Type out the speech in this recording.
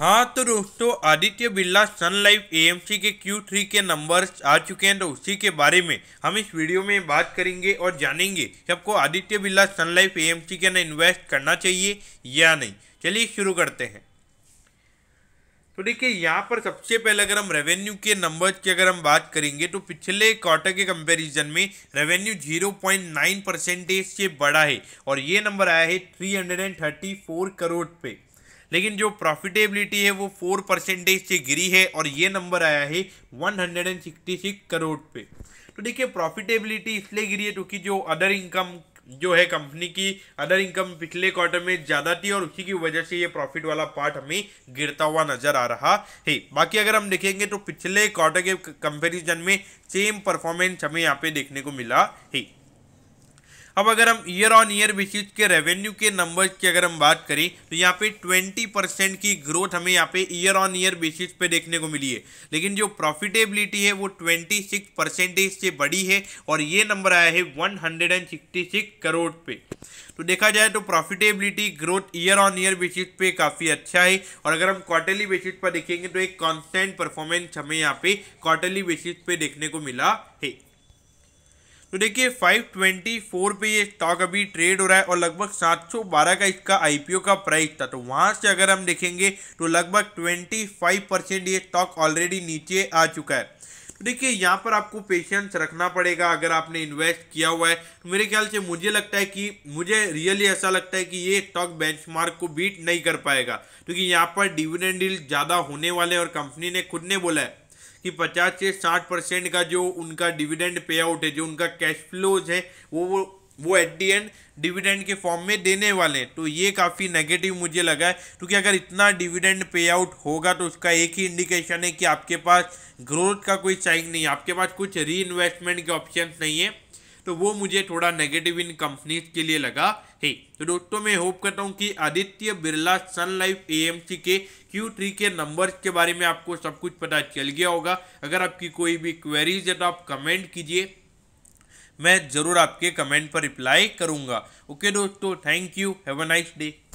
हाँ तो दोस्तों Aditya Birla Sun Life AMC के Q3 के नंबर्स आ चुके हैं तो उसी के बारे में हम इस वीडियो में बात करेंगे और जानेंगे कि आपको Aditya Birla Sun Life AMC के अंदर इन्वेस्ट करना चाहिए या नहीं चलिए शुरू करते हैं तो देखिए यहाँ पर सबसे पहले अगर हम रेवेन्यू के नंबर्स की अगर हम बात करेंगे तो पिछले क्वार्टर के कंपैरिजन में रेवेन्यू 0.9 परसेंटेज से बड़ा है और ये नंबर आया है 334 करोड़ पे लेकिन जो प्रॉफिटेबिलिटी है वो फोर परसेंटेज से गिरी है और ये नंबर आया है one hundred and sixty six crore पे तो देखिए प्रॉफिटेबिलिटी इसलिए गिरी है क्योंकि जो अदर इनकम जो है कंपनी की अदर इनकम पिछले क्वार्टर में ज़्यादा थी और उसी की वजह से ये प्रॉफिट वाला पार्ट हमें गिरता हुआ नजर आ रहा है बाकी अगर हम देखेंगे तो पिछले क्वार्टर के कंपैरिजन में सेम परफॉर्मेंस हमें यहाँ पे देखने को मिला है अब अगर हम ईयर ऑन ईयर बेसिस के रेवेन्यू के नंबर्स की अगर हम बात करें तो यहाँ पे 20 परसेंट की ग्रोथ हमें यहाँ पे ईयर ऑन ईयर बेसिस पे देखने को मिली है लेकिन जो प्रॉफिटेबिलिटी है वो 26 परसेंटेज से बड़ी है और ये नंबर आया है 166 करोड़ पे तो देखा जाए तो profitability growth year on year basis पे काफ़ी अच्छा है और अगर हम क्वार्टरली बेसिस पर देखेंगे तो एक कॉन्स्टेंट परफॉर्मेंस हमें यहाँ पे क्वार्टरली बेसिस पे देखने को मिला है तो देखिए 524 पे ये स्टॉक अभी ट्रेड हो रहा है और लगभग 712 का इसका आईपीओ का प्राइस था तो वहाँ से अगर हम देखेंगे तो लगभग 25 परसेंट ये स्टॉक ऑलरेडी नीचे आ चुका है तो देखिए यहाँ पर आपको पेशेंस रखना पड़ेगा अगर आपने इन्वेस्ट किया हुआ है तो मेरे ख्याल से मुझे लगता है कि मुझे रियली ऐसा लगता है कि ये स्टॉक बेंचमार्क को बीट नहीं कर पाएगा क्योंकि तो यहाँ पर डिविडेंड डील ज़्यादा होने वाले और कंपनी ने खुद ने बोला है कि 50 से 60 परसेंट का जो उनका डिविडेंड पे आउट है जो उनका कैश फ्लोज है वो वो वो एट दी एंड डिविडेंड के फॉर्म में देने वाले हैं तो ये काफ़ी नेगेटिव मुझे लगा है क्योंकि अगर इतना डिविडेंड पे आउट होगा तो उसका एक ही इंडिकेशन है कि आपके पास ग्रोथ का कोई साइन नहीं है आपके पास कुछ री इन्वेस्टमेंट के ऑप्शन नहीं है तो वो मुझे थोड़ा नेगेटिव इन कंपनीज के लिए लगा है तो दोस्तों मैं होप करता हूँ कि Aditya Birla Sun Life A के क्यू थ्री के नंबर्स के बारे में आपको सब कुछ पता चल गया होगा अगर आपकी कोई भी क्वेरीज है तो आप कमेंट कीजिए मैं ज़रूर आपके कमेंट पर रिप्लाई करूँगा ओके दोस्तों thank you have a nice day